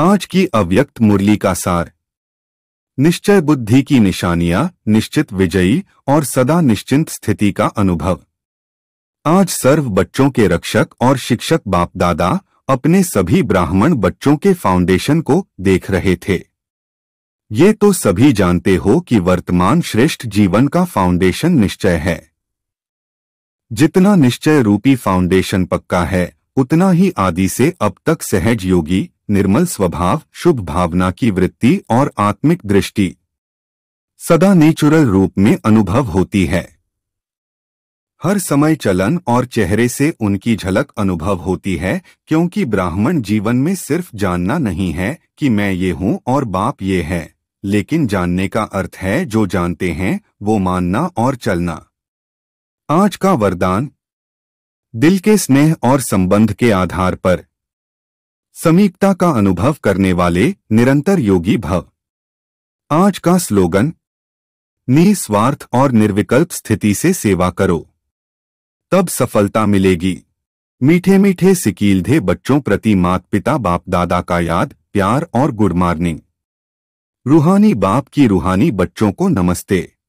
आज की अव्यक्त मुरली का सार निश्चय बुद्धि की निशानियां निश्चित विजयी और सदा निश्चिंत स्थिति का अनुभव आज सर्व बच्चों के रक्षक और शिक्षक बाप दादा अपने सभी ब्राह्मण बच्चों के फाउंडेशन को देख रहे थे ये तो सभी जानते हो कि वर्तमान श्रेष्ठ जीवन का फाउंडेशन निश्चय है जितना निश्चय रूपी फाउंडेशन पक्का है उतना ही आदि से अब तक सहज योगी निर्मल स्वभाव शुभ भावना की वृत्ति और आत्मिक दृष्टि सदा नेचुरल रूप में अनुभव होती है हर समय चलन और चेहरे से उनकी झलक अनुभव होती है क्योंकि ब्राह्मण जीवन में सिर्फ जानना नहीं है कि मैं ये हूँ और बाप ये है लेकिन जानने का अर्थ है जो जानते हैं वो मानना और चलना आज का वरदान दिल के स्नेह और संबंध के आधार पर समीपता का अनुभव करने वाले निरंतर योगी भव आज का स्लोगन निस्वार्थ और निर्विकल्प स्थिति से सेवा करो तब सफलता मिलेगी मीठे मीठे सिकीलधे बच्चों प्रति मात पिता बाप दादा का याद प्यार और गुड मॉर्निंग रूहानी बाप की रूहानी बच्चों को नमस्ते